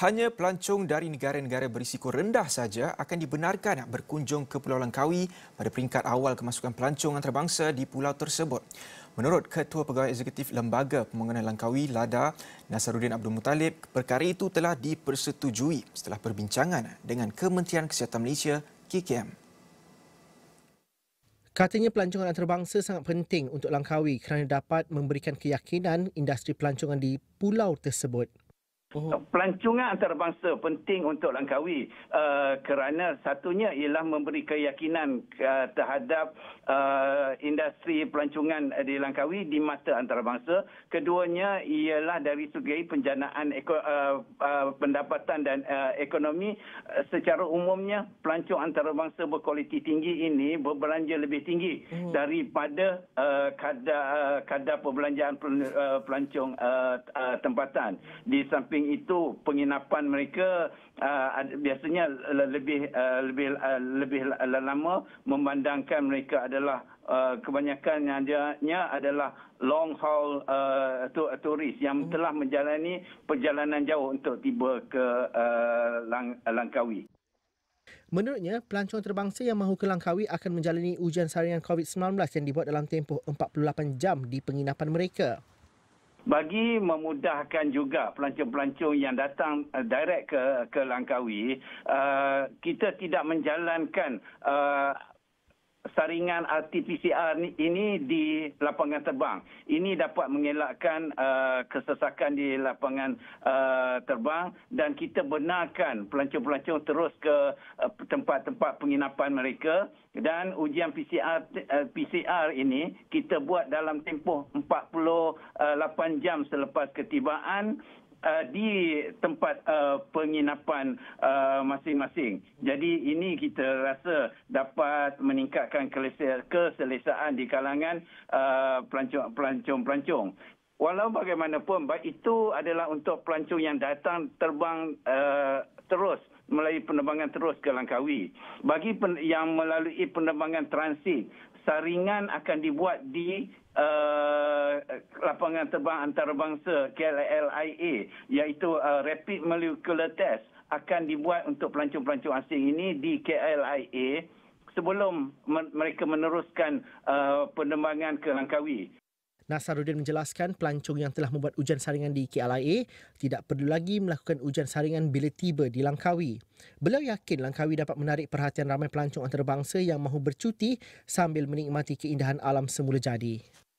Hanya pelancong dari negara-negara berisiko rendah saja akan dibenarkan berkunjung ke Pulau Langkawi pada peringkat awal kemasukan pelancong antarabangsa di pulau tersebut. Menurut Ketua Pegawai Eksekutif Lembaga Pembangunan Langkawi, LADA, Nasaruddin Abdul Muttalib, perkara itu telah dipersetujui setelah perbincangan dengan Kementerian Kesihatan Malaysia, KKM. Katanya pelancongan antarabangsa sangat penting untuk Langkawi kerana dapat memberikan keyakinan industri pelancongan di pulau tersebut. Oh. Pelancongan antarabangsa penting untuk Langkawi uh, kerana satunya ialah memberi keyakinan uh, terhadap uh, industri pelancongan di Langkawi di mata antarabangsa. Keduanya ialah dari segi penjanaan uh, uh, pendapatan dan uh, ekonomi. Uh, secara umumnya, pelancong antarabangsa berkualiti tinggi ini berbelanja lebih tinggi oh. daripada uh, kadar, uh, kadar perbelanjaan pelancong uh, uh, tempatan di samping samping itu penginapan mereka uh, biasanya lebih uh, lebih uh, lebih lama memandangkan mereka adalah uh, kebanyakan yang dia adalah long haul uh, turis yang hmm. telah menjalani perjalanan jauh untuk tiba ke uh, Lang- Langkawi. Menurutnya, pelancong terbangsa yang mahu ke Langkawi akan menjalani ujian saringan COVID-19 yang dibuat dalam tempoh 48 jam di penginapan mereka bagi memudahkan juga pelancong-pelancong yang datang eh, direct ke ke Langkawi uh, kita tidak menjalankan uh, saringan RT-PCR ini di lapangan terbang. Ini dapat mengelakkan uh, kesesakan di lapangan uh, terbang dan kita benarkan pelancong-pelancong terus ke uh, tempat-tempat penginapan mereka dan ujian PCR uh, PCR ini kita buat dalam tempoh 48 uh, jam selepas ketibaan uh, di tempat uh, penginapan uh, masing-masing. Uh, Jadi ini kita rasa dapat meningkatkan keselesaan di kalangan uh, pelancong-pelancong. Uh, Walau bagaimanapun, baik itu adalah untuk pelancong yang datang terbang uh, terus melalui penerbangan terus ke Langkawi. Bagi pen- yang melalui penerbangan transit, saringan akan dibuat di uh, Eh, lapangan terbang antarabangsa KLIA iaitu uh, rapid molecular test akan dibuat untuk pelancong-pelancong asing ini di KLIA sebelum men- mereka meneruskan uh, penerbangan ke Langkawi. Nasaruddin menjelaskan pelancong yang telah membuat ujian saringan di KLIA tidak perlu lagi melakukan ujian saringan bila tiba di Langkawi. Beliau yakin Langkawi dapat menarik perhatian ramai pelancong antarabangsa yang mahu bercuti sambil menikmati keindahan alam semula jadi.